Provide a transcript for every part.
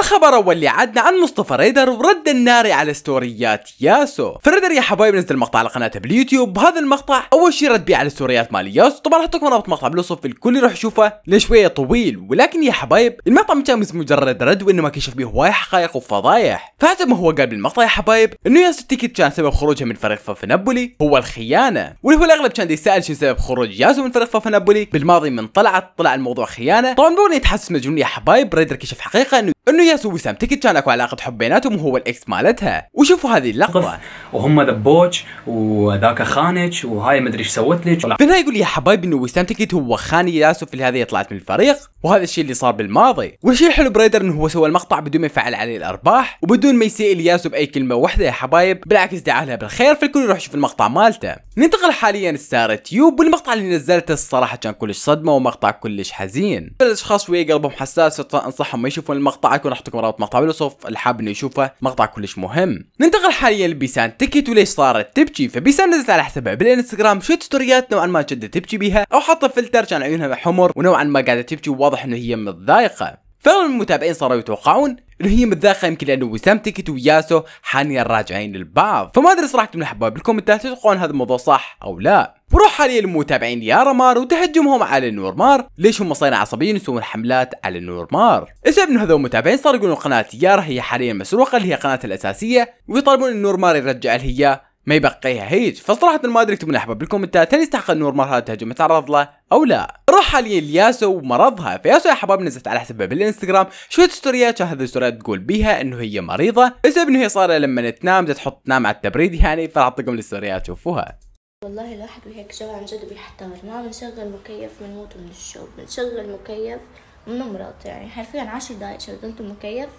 الخبر اول اللي عدنا عن مصطفى ريدر ورد الناري على ستوريات ياسو فريدر يا حبايب نزل مقطع على قناته باليوتيوب هذا المقطع اول شيء رد بيه على ستوريات مال ياسو طبعا راح لكم رابط مقطع بالوصف الكل يروح يشوفه لشويه طويل ولكن يا حبايب المقطع ما كان مجرد رد وانما كشف به هواي حقائق وفضايح فحسب ما هو قال بالمقطع يا حبايب انه ياسو التيكت كان سبب خروجها من فريق فافنابولي نابولي هو الخيانه واللي هو الاغلب كان يسال شو سبب خروج ياسو من فريق فافنابولي نابولي بالماضي من طلعت طلع الموضوع خيانه طبعا بدون يتحسس مجنون يا حبايب ريدر كشف حقيقه انه انه وياس ووسام تكت كان اكو علاقه حب بيناتهم وهو الاكس مالتها وشوفوا هذه اللقطه وهم ذبوج وذاك خانج وهاي مدري ايش سوت لك بنا يقول يا حبايبي انه وسام تكت هو خان الياس اللي هذه طلعت من الفريق وهذا الشيء اللي صار بالماضي والشيء الحلو بريدر انه هو سوى المقطع بدون ما يفعل عليه الارباح وبدون ما يسيء لياسو باي كلمه واحده يا حبايب بالعكس دعاه لها بالخير فالكل يروح يشوف المقطع مالته ننتقل حاليا لستار تيوب والمقطع اللي نزلته الصراحه كان كلش صدمه ومقطع كلش حزين الاشخاص شويه قلبهم حساس فانصحهم ما يشوفون المقطع يكون راح حطكم رابط مقطع بالوصف اللي حاب انه يشوفه مقطع كلش مهم ننتقل حاليا لبيسان تكت وليش صارت تبكي فبيسان نزلت على حسابها بالانستغرام شويه ستوريات نوعا ما جده تبكي بيها او حاطه فلتر كان عيونها حمر ونوعا ما قاعده تبكي وواضح انه هي متضايقه فغالبا المتابعين صاروا يتوقعون اللي هي متذاخه يمكن لانه وسام تيكت وياسو حاليا راجعين للبعض فما ادري صراحه من الاحباب بالكومنتات تتوقعون هذا الموضوع صح او لا بروح حاليا للمتابعين يا رمار وتهجمهم على نورمار ليش هم صايرين عصبيين يسوون حملات على نورمار السبب انه هذول المتابعين صاروا يقولون قناه يارا هي حاليا مسروقه اللي هي قناه الاساسيه ويطالبون ان نورمار يرجع لها ما يبقيها هيج فصراحة ما ادري اكتبوا احباب بالكومنتات هل يستحق النور مرة تهجم تعرض له او لا راح حاليا لياسو ومرضها فياسو يا حباب نزلت على حسابها بالانستغرام شوية ستوريات شاهد ستوريات تقول بيها انه هي مريضة بسبب انه هي صايرة لما تنام تحط تنام على التبريد يعني فاعطيكم الستوريات شوفوها والله الواحد وهيك جو عن جد بيحتار ما بنشغل مكيف بنموت من الشوب بنشغل مكيف بنمرض يعني حرفيا عشر دقايق شغلت المكيف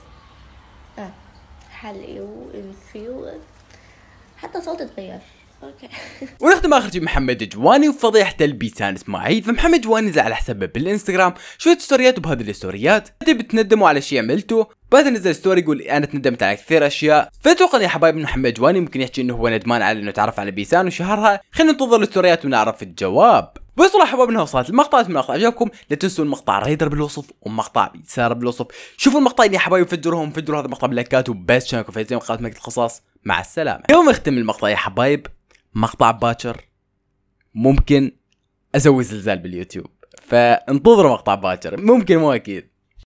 اه حلقي وانفيو حتى صوتي تغير اوكي ونخدم اخر شيء محمد جواني وفضيحته البيسان اسماعيل فمحمد جواني نزل على حسابه بالانستغرام شويه ستوريات وبهذه الستوريات بدي بتندموا على شيء عملته بعد نزل ستوري يقول انا تندمت على كثير اشياء فاتوقع يا حبايب انه محمد جواني ممكن يحكي انه هو ندمان على انه تعرف على بيسان وشهرها خلينا ننتظر الستوريات ونعرف الجواب بس والله حبايب انها وصلت المقطع اتمنى المقطع عجبكم لا تنسوا المقطع رايدر بالوصف ومقطع بيسار بالوصف شوفوا المقطعين يا حبايب فجروهم فجروا هذا المقطع بلايكات وبس شانكم فايزين مقاطع ملك مع السلامه يوم اختم المقطع يا حبايب مقطع باكر ممكن اسوي زلزال باليوتيوب فانتظروا مقطع باكر ممكن مو اكيد